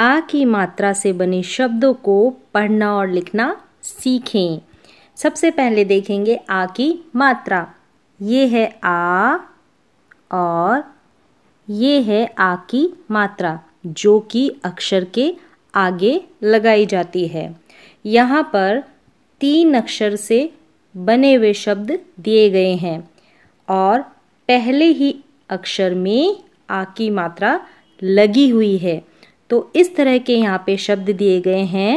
आ की मात्रा से बने शब्दों को पढ़ना और लिखना सीखें सबसे पहले देखेंगे आ की मात्रा ये है आ और ये है आ की मात्रा जो कि अक्षर के आगे लगाई जाती है यहाँ पर तीन अक्षर से बने हुए शब्द दिए गए हैं और पहले ही अक्षर में आ की मात्रा लगी हुई है तो इस तरह के यहाँ पे शब्द दिए गए हैं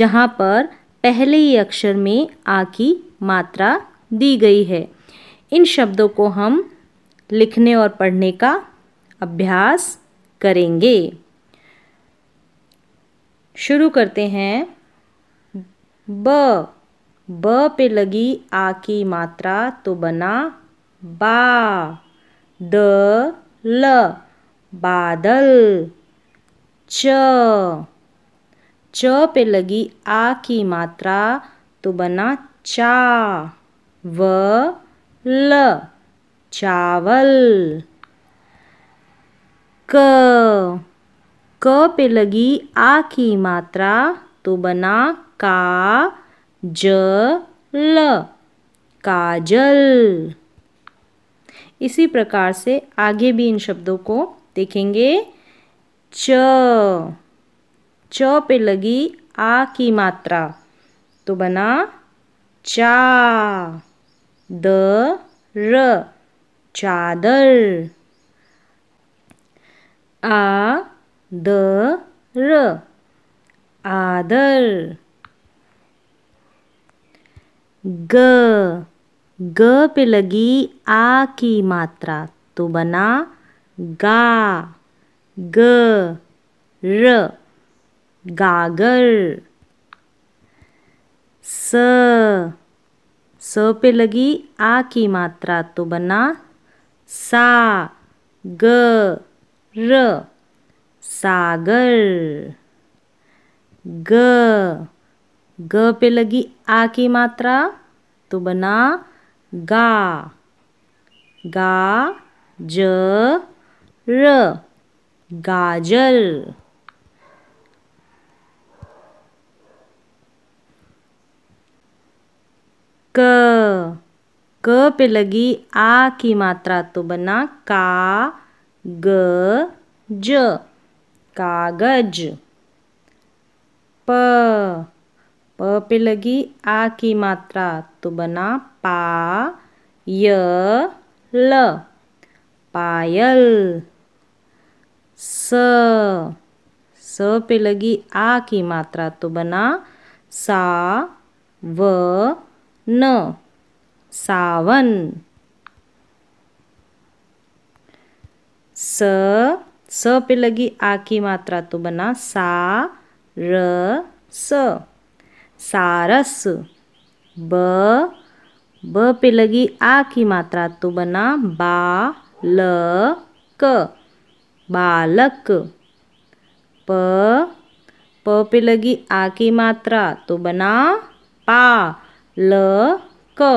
जहाँ पर पहले ही अक्षर में आ की मात्रा दी गई है इन शब्दों को हम लिखने और पढ़ने का अभ्यास करेंगे शुरू करते हैं ब ब पे लगी आ की मात्रा तो बना बा द ल बादल च च पे लगी आ की मात्रा तो बना चा व ल चावल क क पे लगी आ की मात्रा तो बना का ज ल काजल इसी प्रकार से आगे भी इन शब्दों को देखेंगे च च पे लगी आ की मात्रा तो बना चा द र चादर आ द र आदर ग ग पे लगी आ की मात्रा तो बना गा ग र गागर स स पे लगी आ की मात्रा तो बना सा ग र सागर ग ग पे लगी आ की मात्रा तो बना गा गा ज र गाजर क क पे लगी आ की मात्रा तो बना का ग ज कागज प प पे लगी आ की मात्रा तो बना पा य ल पायल स स पे लगी आ की मात्रा तो बना सा व न सावन स स पे लगी आ की मात्रा तो बना सा र स सारस ब ब पे लगी आ की मात्रा तो बना बा ल क बालक प प पे लगी आ की मात्रा तो बना पा ल क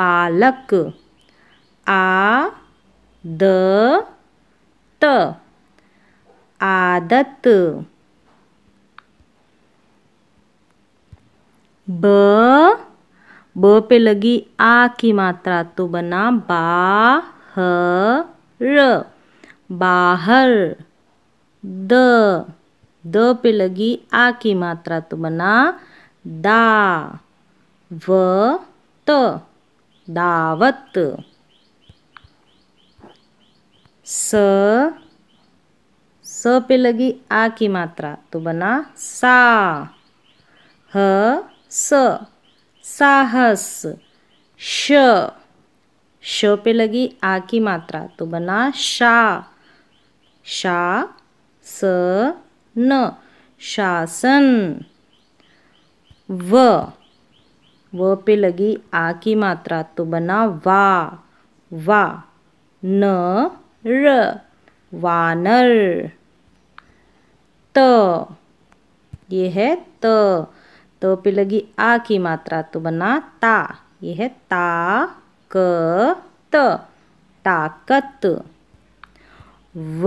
पालक आ द त आदत ब ब पे लगी आ की मात्रा तो बना बा ह र बाहर द द पे लगी आ की मात्रा तो बना दा व त दावत स स पे लगी आ की मात्रा तो बना सा ह स साहस श श पे लगी आ की मात्रा तो बना शा शा स न शासन व व पे लगी आ की मात्रा तो बना वा वा न र वानर त ये है त तो पे लगी आ की मात्रा तो बना ता ये है ता क त ताकत व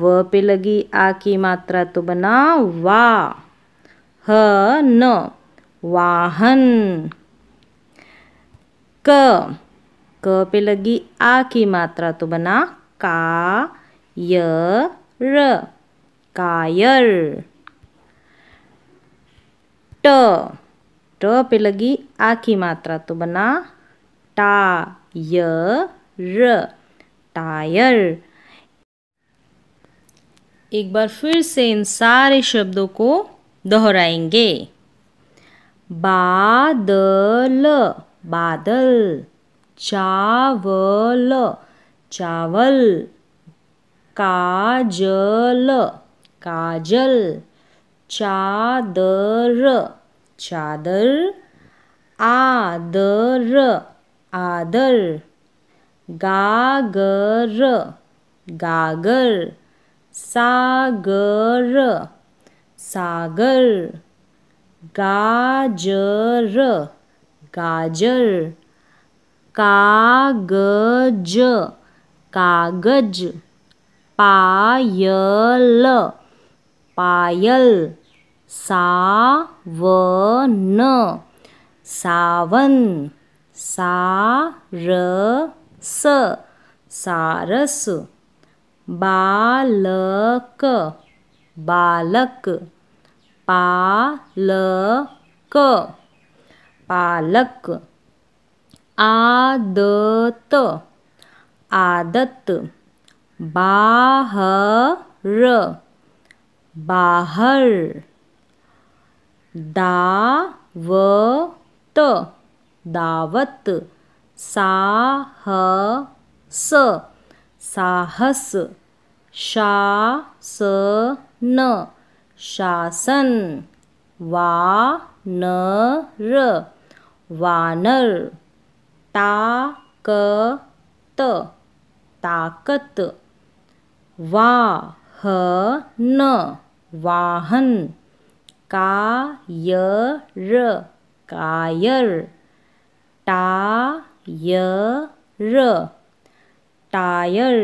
व पे लगी आ की मात्रा तो बना वा ह न वाहन क क पे लगी आ की मात्रा तो बना का य र कायर ट ट पे लगी आ की मात्रा तो बना टा य र टायर एक बार फिर से इन सारे शब्दों को दोहराएंगे बादल बादल चावल चावल काजल काजल चादर चादर आदर आदर गागर गागर सागर सागर गाजर गाजर कागज कागज पायल पायल सावन सावन सारस सारस बालक बालक पालक पालक आदत आदत बाहर बाहर दावत दावत साहस साहस शा स न शासन वा न र वानर ता क त ताकत वा ह न वाहन का य र कायर टा य र टायर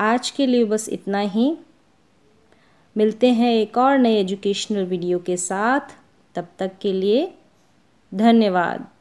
आज के लिए बस इतना ही मिलते हैं एक और नए एजुकेशनल वीडियो के साथ तब तक के लिए धन्यवाद